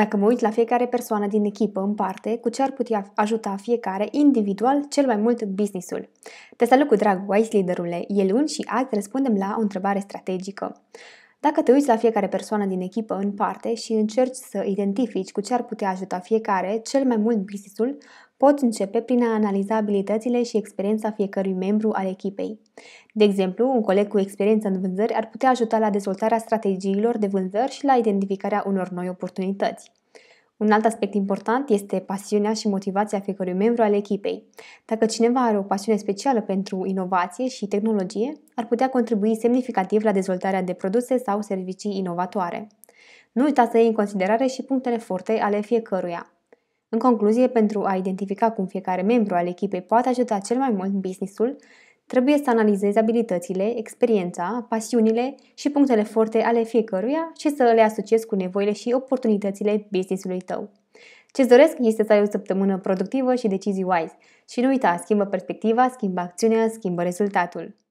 Dacă mă uit la fiecare persoană din echipă în parte, cu ce ar putea ajuta fiecare individual cel mai mult businessul? Te salut cu drag, Wise Leaderule! E luni și azi răspundem la o întrebare strategică. Dacă te uiți la fiecare persoană din echipă în parte și încerci să identifici cu ce ar putea ajuta fiecare cel mai mult businessul, Poți începe prin a analiza abilitățile și experiența fiecărui membru al echipei. De exemplu, un coleg cu experiență în vânzări ar putea ajuta la dezvoltarea strategiilor de vânzări și la identificarea unor noi oportunități. Un alt aspect important este pasiunea și motivația fiecărui membru al echipei. Dacă cineva are o pasiune specială pentru inovație și tehnologie, ar putea contribui semnificativ la dezvoltarea de produse sau servicii inovatoare. Nu uita să iei în considerare și punctele forte ale fiecăruia. În concluzie, pentru a identifica cum fiecare membru al echipei poate ajuta cel mai mult businessul, trebuie să analizezi abilitățile, experiența, pasiunile și punctele forte ale fiecăruia și să le asociezi cu nevoile și oportunitățile businessului tău. ce doresc este să ai o săptămână productivă și decizii wise. Și nu uita, schimbă perspectiva, schimbă acțiunea, schimbă rezultatul.